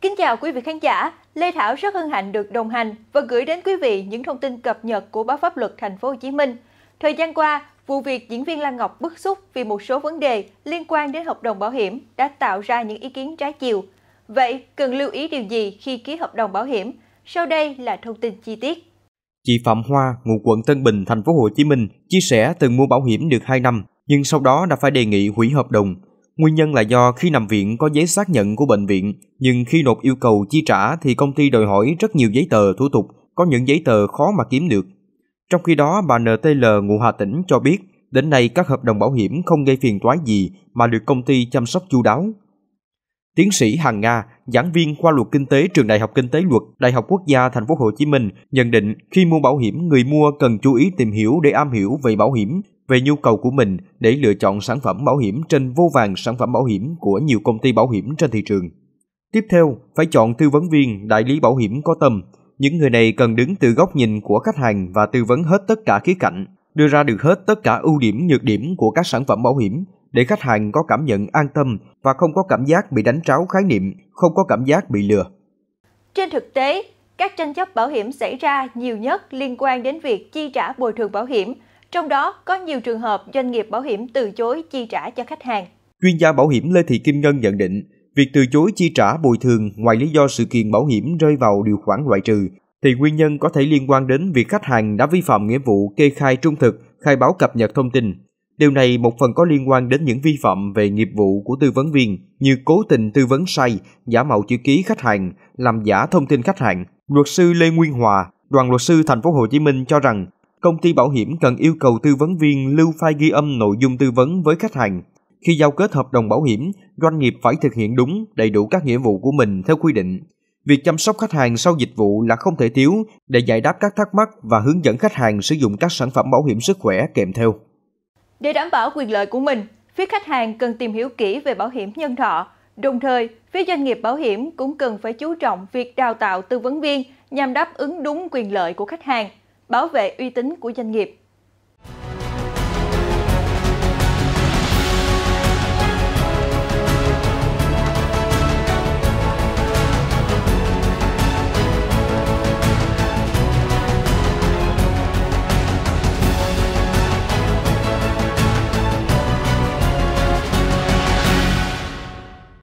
Kính chào quý vị khán giả, Lê Thảo rất hân hạnh được đồng hành và gửi đến quý vị những thông tin cập nhật của báo pháp luật thành phố Hồ Chí Minh. Thời gian qua, vụ việc diễn viên Lan Ngọc bức xúc vì một số vấn đề liên quan đến hợp đồng bảo hiểm đã tạo ra những ý kiến trái chiều. Vậy, cần lưu ý điều gì khi ký hợp đồng bảo hiểm? Sau đây là thông tin chi tiết. Chị Phạm Hoa, ngụ quận Tân Bình, thành phố Hồ Chí Minh, chia sẻ từng mua bảo hiểm được 2 năm, nhưng sau đó đã phải đề nghị hủy hợp đồng Nguyên nhân là do khi nằm viện có giấy xác nhận của bệnh viện, nhưng khi nộp yêu cầu chi trả thì công ty đòi hỏi rất nhiều giấy tờ thủ tục, có những giấy tờ khó mà kiếm được. Trong khi đó, bà NTL ngụ Hà Tĩnh cho biết, đến nay các hợp đồng bảo hiểm không gây phiền toái gì mà được công ty chăm sóc chu đáo. Tiến sĩ Hằng Nga, giảng viên khoa luật kinh tế trường Đại học Kinh tế Luật, Đại học Quốc gia Thành phố Hồ Chí Minh nhận định khi mua bảo hiểm người mua cần chú ý tìm hiểu để am hiểu về bảo hiểm, về nhu cầu của mình để lựa chọn sản phẩm bảo hiểm trên vô vàng sản phẩm bảo hiểm của nhiều công ty bảo hiểm trên thị trường. Tiếp theo, phải chọn tư vấn viên, đại lý bảo hiểm có tâm. Những người này cần đứng từ góc nhìn của khách hàng và tư vấn hết tất cả khía cạnh, đưa ra được hết tất cả ưu điểm, nhược điểm của các sản phẩm bảo hiểm để khách hàng có cảm nhận an tâm và không có cảm giác bị đánh tráo khái niệm, không có cảm giác bị lừa. Trên thực tế, các tranh chấp bảo hiểm xảy ra nhiều nhất liên quan đến việc chi trả bồi thường bảo hiểm – trong đó có nhiều trường hợp doanh nghiệp bảo hiểm từ chối chi trả cho khách hàng. Chuyên gia bảo hiểm Lê Thị Kim Ngân nhận định, việc từ chối chi trả bồi thường ngoài lý do sự kiện bảo hiểm rơi vào điều khoản loại trừ thì nguyên nhân có thể liên quan đến việc khách hàng đã vi phạm nghĩa vụ kê khai trung thực, khai báo cập nhật thông tin. Điều này một phần có liên quan đến những vi phạm về nghiệp vụ của tư vấn viên như cố tình tư vấn sai, giả mạo chữ ký khách hàng, làm giả thông tin khách hàng. Luật sư Lê Nguyên Hòa, đoàn luật sư thành phố Hồ Chí Minh cho rằng công ty bảo hiểm cần yêu cầu tư vấn viên lưu file ghi âm nội dung tư vấn với khách hàng. Khi giao kết hợp đồng bảo hiểm, doanh nghiệp phải thực hiện đúng, đầy đủ các nghĩa vụ của mình theo quy định. Việc chăm sóc khách hàng sau dịch vụ là không thể thiếu để giải đáp các thắc mắc và hướng dẫn khách hàng sử dụng các sản phẩm bảo hiểm sức khỏe kèm theo. Để đảm bảo quyền lợi của mình, phía khách hàng cần tìm hiểu kỹ về bảo hiểm nhân thọ. Đồng thời, phía doanh nghiệp bảo hiểm cũng cần phải chú trọng việc đào tạo tư vấn viên nhằm đáp ứng đúng quyền lợi của khách hàng bảo vệ uy tín của doanh nghiệp